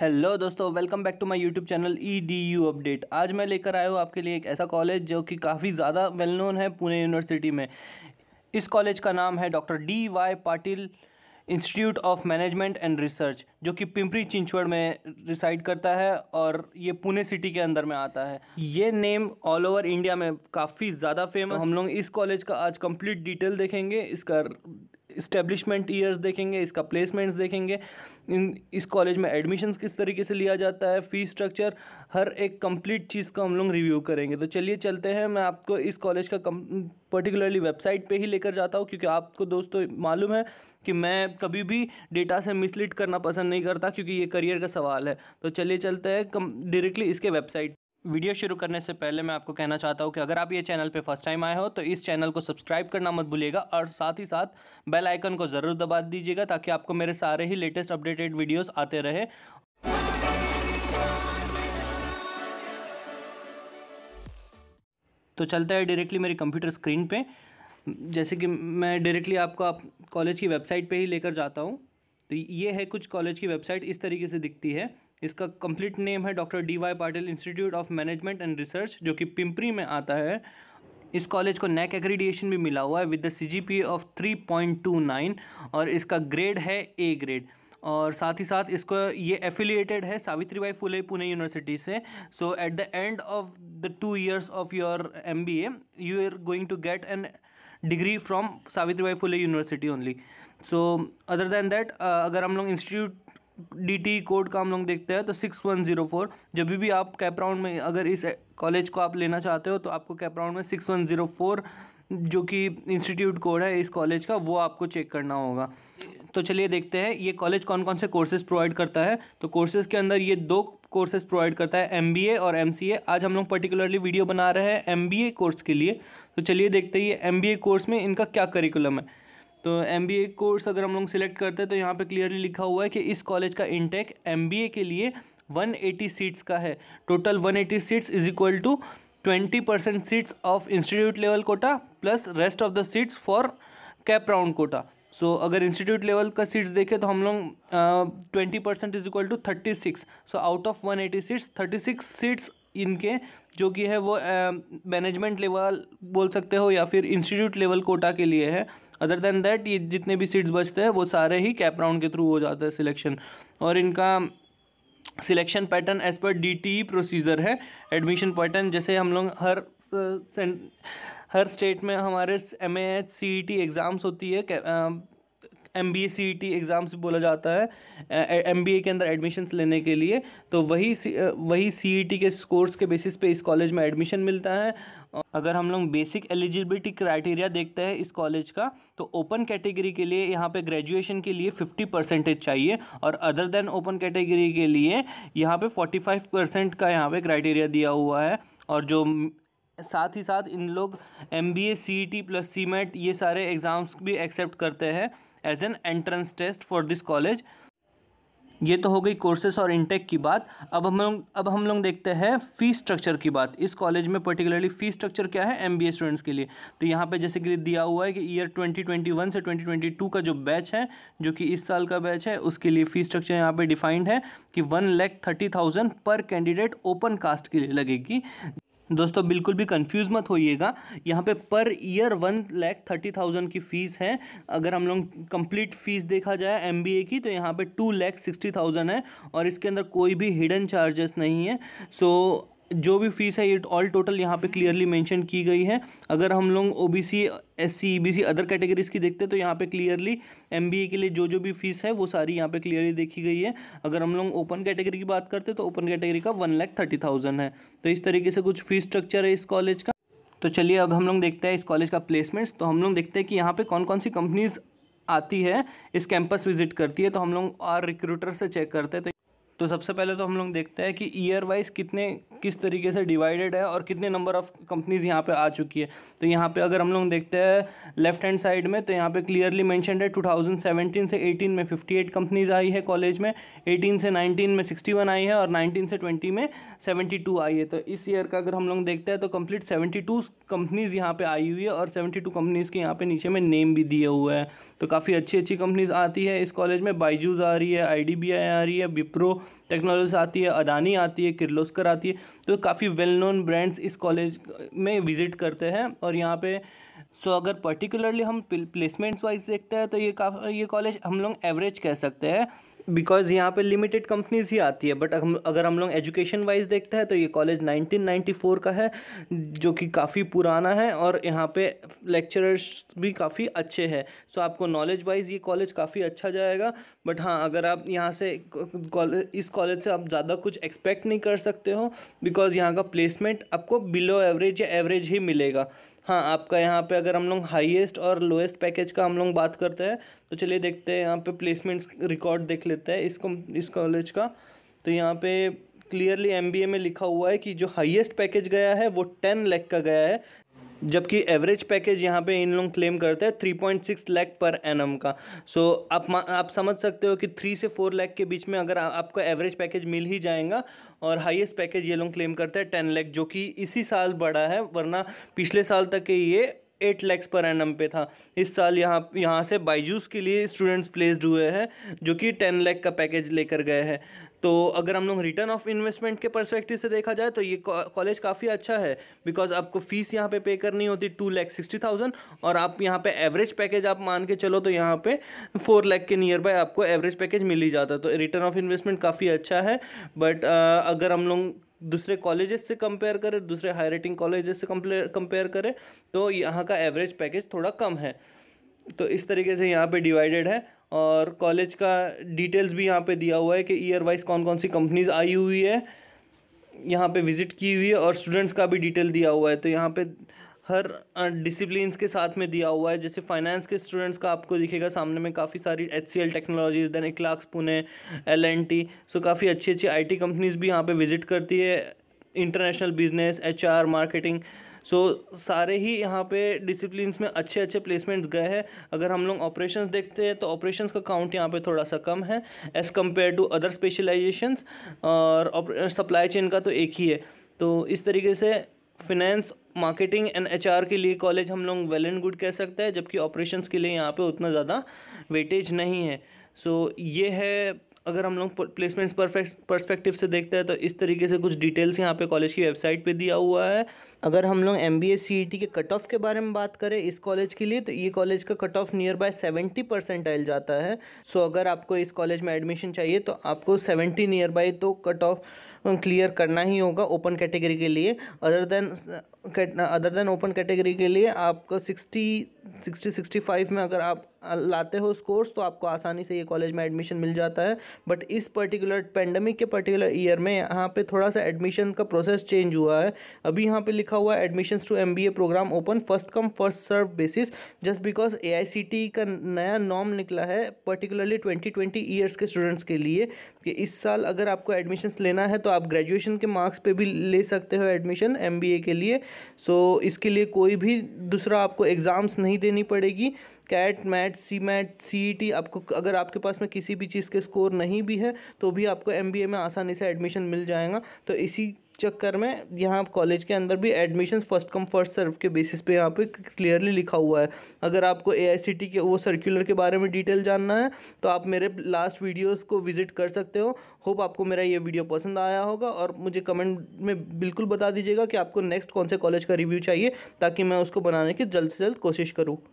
Hello दोस्तों welcome back to my YouTube channel E D U update आज मैं लेकर आया हूँ आपके लिए एक ऐसा कॉलेज जो कि काफ़ी ज़्यादा वेल नोन है पुणे यूनिवर्सिटी में इस कॉलेज का नाम है doctor D Y Patil institute of management and research जो कि पिंपरी चिंचवड़ में रिसाइड करता है और ये पुणे सिटी के अंदर में आता है ये नेम ऑल ओवर इंडिया में काफ़ी ज़्यादा फेमस तो हम लोग इस कॉलेज का आज कंप्लीट डिटेल देखेंगे इसका इस्टेब्लिशमेंट ईयर्स देखेंगे इसका प्लेसमेंट्स देखेंगे इन इस कॉलेज में एडमिशन किस तरीके से लिया जाता है फ़ीस स्ट्रक्चर हर एक कंप्लीट चीज़ का हम लोग रिव्यू करेंगे तो चलिए चलते हैं मैं आपको इस कॉलेज का पर्टिकुलरली वेबसाइट पे ही लेकर जाता हूँ क्योंकि आपको दोस्तों मालूम है कि मैं कभी भी डेटा से मिसलीड करना पसंद नहीं करता क्योंकि ये करियर का सवाल है तो चलिए चलते हैं कम डायरेक्टली इसके वेबसाइट वीडियो शुरू करने से पहले मैं आपको कहना चाहता हूँ कि अगर आप ये चैनल पे फर्स्ट टाइम आए हो तो इस चैनल को सब्सक्राइब करना मत भूलिएगा और साथ ही साथ बेल आइकन को ज़रूर दबा दीजिएगा ताकि आपको मेरे सारे ही लेटेस्ट अपडेटेड वीडियोस आते रहे तो चलता है डायरेक्टली मेरी कंप्यूटर स्क्रीन पर जैसे कि मैं डायरेक्टली आपको आप कॉलेज की वेबसाइट पर ही लेकर जाता हूँ तो ये है कुछ कॉलेज की वेबसाइट इस तरीके से दिखती है इसका कंप्लीट नेम है doctor D Y Patil institute of management and research जो कि पिंपरी में आता है इस कॉलेज को नैक एग्रीडिएशन भी मिला हुआ है with the C G P of three point two nine और इसका ग्रेड है ए ग्रेड और साथ ही साथ इसको ये एफिलिएटेड है सावित्रीबाई फुले पुणे यूनिवर्सिटी से so at the end of the two years of your M B A you are going to get an degree from Savitribai Phule university only so other than that अगर हम लोग इंस्टीट्यूट डी कोड e का हम लोग देखते हैं तो six one zero four जब भी आप कैपराउंड में अगर इस कॉलेज को आप लेना चाहते हो तो आपको कैपराउंड में सिक्स वन ज़ीरो फोर जो कि इंस्टीट्यूट कोड है इस कॉलेज का वो आपको चेक करना होगा तो चलिए देखते हैं ये कॉलेज कौन कौन से कोर्सेज प्रोवाइड करता है तो कोर्सेज़ के अंदर ये दो कोर्सेज प्रोवाइड करता है एम और एम आज हम लोग पर्टिकुलरली वीडियो बना रहे हैं एम कोर्स के लिए तो चलिए देखते हैं ये एम कोर्स में इनका क्या करिकुलम है तो एम कोर्स अगर हम लोग सिलेक्ट करते हैं तो यहाँ पे क्लियरली लिखा हुआ है कि इस कॉलेज का इंटेक एम के लिए 180 सीट्स का है total 180 seats is equal to 20 percent seats of institute level quota plus rest of the seats for CAP round quota so अगर इंस्टीट्यूट लेवल का सीट्स देखें तो हम लोग twenty percent is equal to thirty six so out of one eighty seats thirty six seats इनके जो कि है वो मैनेजमेंट uh, लेवल बोल सकते हो या फिर इंस्टीट्यूट लेवल कोटा के लिए है अदर देन दैट ये जितने भी सीट्स बचते हैं वो सारे ही कैप राउंड के थ्रू हो जाता है सिलेक्शन और इनका selection pattern as per the procedure है एडमिशन पैटर्न जैसे हम लोग हर हर स्टेट में हमारे M H C T exams होती है M B A C E T exams बोला जाता है एम बी ए के अंदर एडमिशन्स लेने के लिए तो वही वही सी ई टी के स्कोर्स के बेसिस पे इस कॉलेज में एडमिशन मिलता है अगर हम लोग बेसिक एलिजिबिलिटी क्राइटेरिया देखते हैं इस कॉलेज का तो ओपन कैटेगरी के लिए यहाँ पे ग्रेजुएशन के लिए 50 परसेंटेज चाहिए और अदर देन ओपन कैटेगरी के लिए यहाँ पे 45 परसेंट का यहाँ पे क्राइटेरिया दिया हुआ है और जो साथ ही साथ इन लोग M B A C T plus C MAT ये सारे एग्ज़ाम्स भी एक्सेप्ट करते हैं as an entrance test for this college ये तो हो गई कोर्सेस और इंटेक की बात अब हम लोग अब हम लोग देखते हैं फ़ी स्ट्रक्चर की बात इस कॉलेज में पर्टिकुलरली फ़ी स्ट्रक्चर क्या है एमबीए स्टूडेंट्स के लिए तो यहाँ पे जैसे कि दिया हुआ है कि ईयर 2021 से 2022 का जो बैच है जो कि इस साल का बैच है उसके लिए फ़ी स्ट्रक्चर यहाँ पर डिफाइंड है कि one lakh thirty thousand per candidate open caste के लिए लगेगी दोस्तों बिल्कुल भी कंफ्यूज मत होइएगा यहाँ पे per year one lakh thirty thousand की फ़ीस है अगर हम लोग कंप्लीट फ़ीस देखा जाए एम की तो यहाँ पे टू लैख सिक्सटी थाउजेंड है और इसके अंदर कोई भी हिडन चार्जेस नहीं है सो जो भी फीस है ये ऑल टोटल यहाँ पे क्लियरली मेंशन mm-hmm. की गई है अगर हम लोग O B C S C E B C other categories की देखते हैं तो यहाँ पे क्लियरली एम बी ए के लिए जो जो भी फीस है वो सारी यहाँ पे क्लियरली देखी गई है अगर हम लोग ओपन कैटेगरी की बात करते हैं तो ओपन कैटेगरी का वन लैख थर्टी थाउजेंड है तो इस तरीके से कुछ फीस स्ट्रक्चर है इस कॉलेज का तो चलिए अब हम लोग देखते हैं इस कॉलेज का प्लेसमेंट्स तो हम लोग देखते हैं कि यहाँ पर कौन कौन सी कंपनीज़ आती है इस कैंपस विजिट करती है तो हम लोग और रिक्रूटर से चेक करते हैं तो तो सबसे पहले तो हम लोग देखते हैं कि ईयर वाइज कितने किस तरीके से डिवाइडेड है और कितने नंबर ऑफ कंपनीज़ यहाँ पे आ चुकी है तो यहाँ पे अगर हम लोग देखते हैं लेफ्ट हैंड साइड में तो यहाँ पे क्लियरली मैंशन है 2017 से 18 में 58 कंपनीज आई है कॉलेज में 18 से 19 में 61 आई है और 19 से 20 में 72 आई है तो इस ईयर का अगर हम लोग देखते हैं तो कम्प्लीट सेवेंटी कंपनीज़ यहाँ पर आई हुई है और सेवेंटी कंपनीज़ के यहाँ पर नीचे में नेम भी दिए हुए हैं तो काफ़ी अच्छी अच्छी कंपनीज़ आती है इस कॉलेज में बाइजूज़ आ रही है आई आ रही है विप्रो टेक्नोलॉजी आती है अदानी आती है किर्लोस्कर आती है तो काफ़ी वेल नोन ब्रांड्स इस कॉलेज में विज़िट करते हैं और यहाँ पे सो so, अगर पर्टिकुलरली हम प्लेसमेंट्स वाइज देखते हैं तो ये काफी ये कॉलेज हम लोग एवरेज कह सकते हैं बिकॉज यहाँ पे लिमिटेड कंपनीज ही आती है बट अगर हम लोग एजुकेशन वाइज देखते हैं तो ये कॉलेज 1994 का है जो कि काफ़ी पुराना है और यहाँ पे लेक्चरर्स भी काफ़ी अच्छे हैं सो आपको नॉलेज वाइज ये कॉलेज काफ़ी अच्छा जाएगा बट हाँ अगर आप यहाँ से इस कॉलेज से आप ज़्यादा कुछ एक्सपेक्ट नहीं कर सकते हो बिकॉज यहाँ का प्लेसमेंट आपको बिलो एवरेज या एवरेज ही मिलेगा हाँ आपका यहाँ पे अगर हम लोग हाईएस्ट और लोएस्ट पैकेज का हम लोग बात करते हैं तो चलिए देखते हैं यहाँ पे प्लेसमेंट्स रिकॉर्ड देख लेते हैं इस इस कॉलेज का तो यहाँ पे क्लियरली एम में लिखा हुआ है कि जो हाईएस्ट पैकेज गया है वो टेन लैख का गया है जबकि एवरेज पैकेज यहाँ पे इन लोग क्लेम करते हैं थ्री पॉइंट सिक्स लैख पर एन का सो so, आप आप समझ सकते हो कि थ्री से फोर लैख के बीच में अगर आ, आपको एवरेज पैकेज मिल ही जाएगा और हाईएस्ट पैकेज ये लोग क्लेम करते हैं टेन लैख जो कि इसी साल बढ़ा है वरना पिछले साल तक ये एट लैक्स पर एन पे था इस साल यहाँ यहाँ से बाइजूस के लिए स्टूडेंट्स प्लेस्ड हुए हैं जो कि टेन लैख का पैकेज लेकर गए हैं तो अगर हम लोग रिटर्न ऑफ इन्वेस्टमेंट के परस्पेक्टिव से देखा जाए तो ये कॉलेज काफ़ी अच्छा है बिकॉज आपको फीस यहाँ पे पे करनी होती टू लैख सिक्सटी थाउजेंड और आप यहाँ पे एवरेज पैकेज आप मान के चलो तो यहाँ पे फोर लैख के नियर बाय आपको एवरेज पैकेज मिल ही जाता तो रिटर्न ऑफ इन्वेस्टमेंट काफ़ी अच्छा है बट अगर हम लोग दूसरे कॉलेजेस से कंपेयर करें दूसरे हाई रेटिंग कॉलेजेस से कंपेयर करें तो यहाँ का एवरेज पैकेज थोड़ा कम है तो इस तरीके से यहाँ पे डिवाइडेड है और कॉलेज का डिटेल्स भी यहाँ पे दिया हुआ है कि ईयर वाइज कौन कौन सी कंपनीज आई हुई है यहाँ पे विज़िट की हुई है और स्टूडेंट्स का भी डिटेल दिया हुआ है तो यहाँ पे हर डिसिप्लिन के साथ में दिया हुआ है जैसे फाइनेंस के स्टूडेंट्स का आपको दिखेगा सामने में काफ़ी सारी H C L technologies then eClerx Pune L N T so काफ़ी अच्छी अच्छी आई टी कंपनीज़ भी यहाँ पर विज़िट करती है international business H R marketing so सारे ही यहाँ पे डिसिप्लिन में अच्छे अच्छे प्लेसमेंट्स गए हैं अगर हम लोग ऑपरेशन देखते हैं तो ऑपरेशन का काउंट यहाँ पर थोड़ा सा कम है as compare to other specializations और सप्लाई चेन का तो एक ही है तो इस तरीके से फिनेंस मार्केटिंग एंड एचआर के लिए कॉलेज हम लोग वेल एंड गुड कह सकते हैं जबकि ऑपरेशंस के लिए यहाँ पे उतना ज़्यादा वेटेज नहीं है सो so, ये है अगर हम लोग प्लेसमेंट्स परफेक्ट परस्पेक्टिव से देखते हैं तो इस तरीके से कुछ डिटेल्स यहाँ पे कॉलेज की वेबसाइट पे दिया हुआ है अगर हम लोग M B S C E T के कट ऑफ के बारे में बात करें इस कॉलेज के लिए तो ये कॉलेज का cut off near by seventy percentile जाता है सो अगर आपको इस कॉलेज में एडमिशन चाहिए तो आपको सेवेंटी नियर बाय तो कट ऑफ क्लियर करना ही होगा ओपन कैटेगरी के लिए other than other than open category के लिए आपको सिक्सटी सिक्सटी सिक्सटी फाइव में अगर आप लाते हो उस कोर्स तो आपको आसानी से ये कॉलेज में एडमिशन मिल जाता है बट इस पर्टिकुलर पेंडेमिक के पर्टिकुलर ईयर में यहाँ पे थोड़ा सा एडमिशन का प्रोसेस चेंज हुआ है अभी यहाँ पे लिखा हुआ है admission to M program open first come first serve basis just because a का नया नॉम निकला है पर्टिकुलरली ट्वेंटी ट्वेंटी ईयर्स के स्टूडेंट्स के लिए कि इस साल अगर आपको एडमिशन लेना है तो आप ग्रेजुएशन के मार्क्स पे भी ले सकते हो एडमिशन एम के लिए सो so, इसके लिए कोई भी दूसरा आपको एग्ज़ाम्स नहीं देनी पड़ेगी CAT MAT C MAT C आपको अगर आपके पास में किसी भी चीज़ के स्कोर नहीं भी है तो भी आपको एम में आसानी से एडमिशन मिल जाएगा तो इसी चक्कर में यहाँ कॉलेज के अंदर भी admission first come first serve के बेसिस पे यहाँ पे क्लियरली लिखा हुआ है अगर आपको ए के वो सर्कुलर के बारे में डिटेल जानना है तो आप मेरे लास्ट वीडियोस को विजिट कर सकते हो होप आपको मेरा ये वीडियो पसंद आया होगा और मुझे कमेंट में बिल्कुल बता दीजिएगा कि आपको नेक्स्ट कौन से कॉलेज का रिव्यू चाहिए ताकि मैं उसको बनाने की जल्द से जल्द कोशिश करूँ